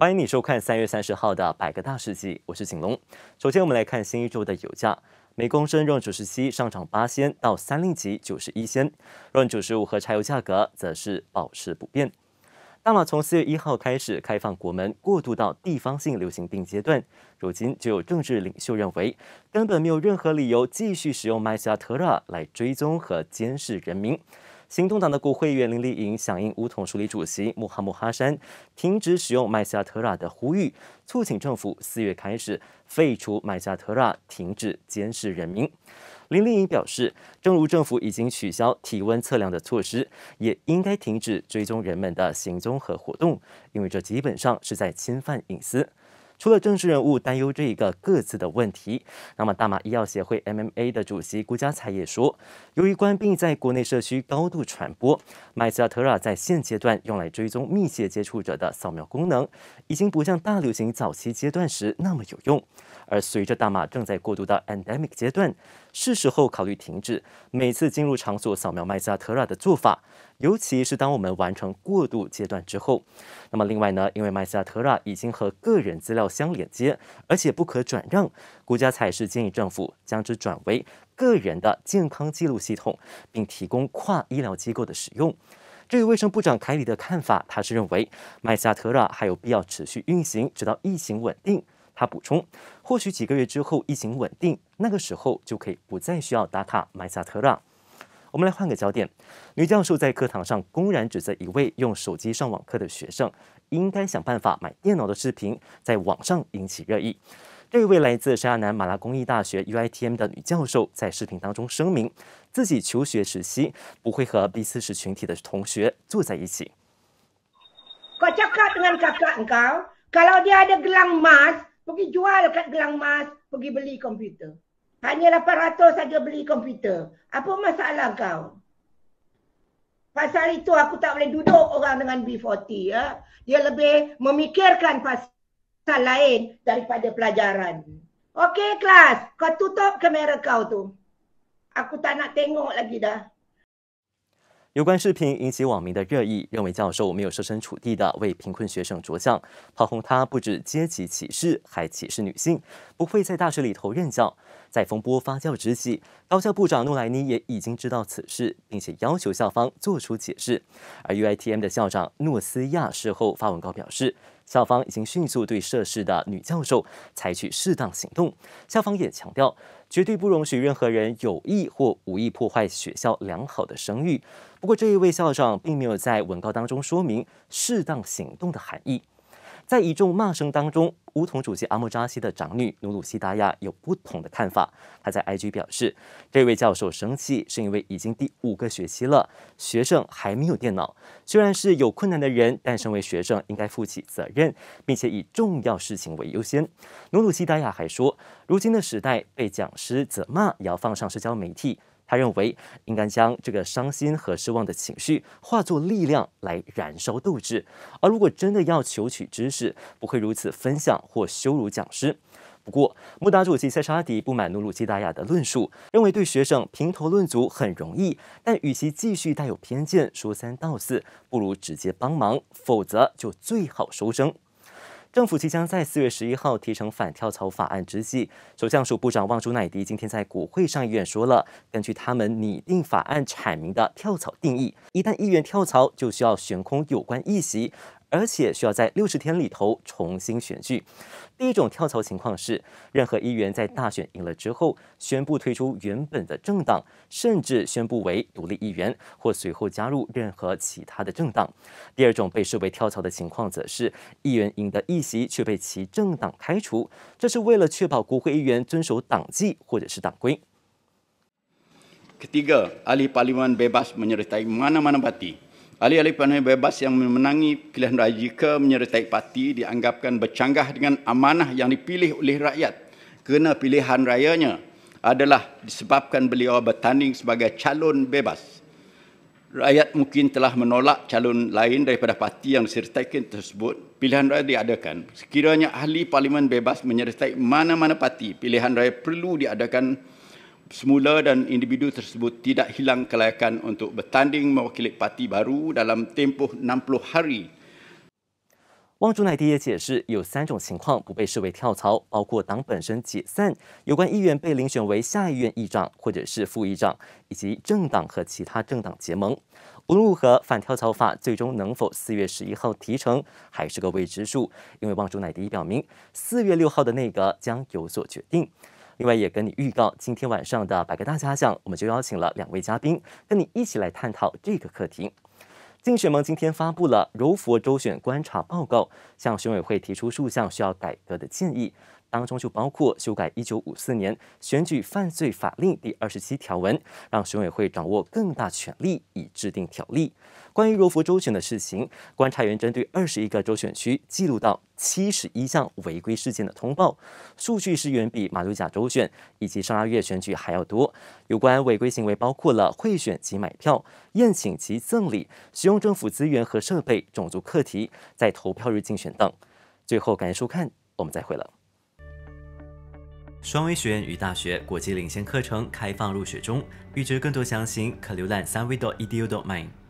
欢迎你收看三月三十号的百个大事记，我是景龙。首先，我们来看新一周的油价，每公升润主石七上涨八仙到三令级九十一仙。润九十五和柴油价格则是保持不变。大马从四月一号开始开放国门，过渡到地方性流行病阶段。如今就有政治领袖认为，根本没有任何理由继续使用麦来西亚特拉来追踪和监视人民。行动党的国会议员林丽莹响应乌统署理主席穆罕默哈山停止使用麦加特拉的呼吁，促请政府四月开始废除麦加特拉，停止监视人民。林丽莹表示，正如政府已经取消体温测量的措施，也应该停止追踪人们的行踪和活动，因为这基本上是在侵犯隐私。除了政治人物担忧这一个各自的问题，那么大马医药协会 （MMA） 的主席郭家才也说，由于官病在国内社区高度传播 m 斯拉特拉 t r a 在现阶段用来追踪密切接触者的扫描功能，已经不像大流行早期阶段时那么有用。而随着大马正在过渡到 endemic 阶段。是时候考虑停止每次进入场所扫描麦加特拉的做法，尤其是当我们完成过渡阶段之后。那么，另外呢，因为麦加特拉已经和个人资料相连接，而且不可转让，国家才是建议政府将之转为个人的健康记录系统，并提供跨医疗机构的使用。至于卫生部长凯里的看法，他是认为麦加特拉还有必要持续运行，直到疫情稳定。他补充，或许几个月之后疫情稳定，那个时候就可以不再需要打卡买萨特了。我们来换个焦点，女教授在课堂上公然指责一位用手机上网课的学生，应该想办法买电脑的视频，在网上引起热议。这位来自沙亚南马拉工艺大学 （Uitm） 的女教授在视频当中声明，自己求学时期不会和 B 四十群体的同学坐在一起。pergi jual kat gelang mas, pergi beli komputer. Hanya 800 saja beli komputer. Apa masalah kau? Pasal itu aku tak boleh duduk orang dengan B40 ya. Dia lebih memikirkan pasal lain daripada pelajaran. Okey kelas, kau tutup kamera kau tu. Aku tak nak tengok lagi dah. 有关视频引起网民的热议，认为教授没有设身处地的为贫困学生着想，炮轰他不止阶级歧视，还歧视女性，不会在大学里头任教。在风波发酵之际，高校部长诺莱尼也已经知道此事，并且要求校方做出解释。而 U I T M 的校长诺斯亚事后发文告表示，校方已经迅速对涉事的女教授采取适当行动，校方也强调。绝对不容许任何人有意或无意破坏学校良好的声誉。不过，这一位校长并没有在文告当中说明适当行动的含义。在一众骂声当中，乌统主席阿莫扎西的长女努鲁西达亚有不同的看法。她在 IG 表示，这位教授生气是因为已经第五个学期了，学生还没有电脑。虽然是有困难的人，但身为学生应该负起责任，并且以重要事情为优先。努鲁西达亚还说，如今的时代被讲师责骂也要放上社交媒体。他认为应该将这个伤心和失望的情绪化作力量来燃烧斗志，而如果真的要求取知识，不会如此分享或羞辱讲师。不过，穆达主席塞沙迪不满努鲁基达亚的论述，认为对学生评头论足很容易，但与其继续带有偏见说三道四，不如直接帮忙，否则就最好收声。政府即将在四月十一号提成反跳槽法案之际，首相署部长旺朱乃迪今天在国会上议院说了，根据他们拟定法案阐明的跳槽定义，一旦议员跳槽，就需要悬空有关议席。而且需要在六十天里头重新选举。第一种跳槽情况是，任何议员在大选赢了之后，宣布退出原本的政党，甚至宣布为独立议员，或随后加入任何其他的政党。第二种被视为跳槽的情况则是，议员赢得议席却被其政党开除，这是为了确保国会议员遵守党纪或者是党规。k e a Ali p a l n bebas m e n y e r t a i mana mana parti. Ahli-ahli pandangan bebas yang memenangi pilihan raya jika menyertai parti dianggapkan bercanggah dengan amanah yang dipilih oleh rakyat kerana pilihan rayanya adalah disebabkan beliau bertanding sebagai calon bebas. Rakyat mungkin telah menolak calon lain daripada parti yang disertaikan tersebut. Pilihan raya diadakan. Sekiranya ahli parlimen bebas menyertai mana-mana parti, pilihan raya perlu diadakan 旺朱乃迪也解释，有三种情况不被视为跳槽，包括党本身解散、有关议员被遴选为下议院议长或者是副议长，以及政党和其他政党结盟。无论如何，反跳槽法最终能否四月十一号提成，还是个未知数，因为旺朱乃迪表明，四月六号的内阁将有所决定。另外也跟你预告，今天晚上的百个大家讲，我们就邀请了两位嘉宾，跟你一起来探讨这个课题。竞选方今天发布了柔佛州选观察报告，向选委会提出数项需要改革的建议。当中就包括修改一九五四年选举犯罪法令第二十七条文，让选委会掌握更大权力以制定条例。关于柔佛州选的事情，观察员针对二十一个州选区记录到七十一项违规事件的通报，数据是远比马六甲州选以及上拉月选举还要多。有关违规行为包括了贿选及买票、宴请及赠礼、使用政府资源和设备、种族课题在投票日竞选等。最后，感谢收看，我们再会了。双威学院与大学国际领先课程开放入学中，欲知更多详情，可浏览三威的 e d u m e